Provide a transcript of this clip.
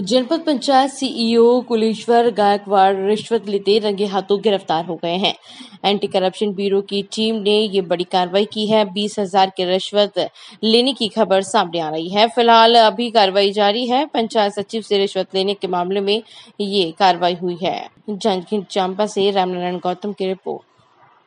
जनपद पंचायत सीईओ कुलेश्वर गायकवाड़ रिश्वत लेते रंगे हाथों गिरफ्तार हो गए हैं एंटी करप्शन ब्यूरो की टीम ने ये बड़ी कार्रवाई की है बीस हजार की रिश्वत लेने की खबर सामने आ रही है फिलहाल अभी कार्रवाई जारी है पंचायत सचिव से रिश्वत लेने के मामले में ये कार्रवाई हुई है जांजगीर चांपा से रामनारायण गौतम की रिपोर्ट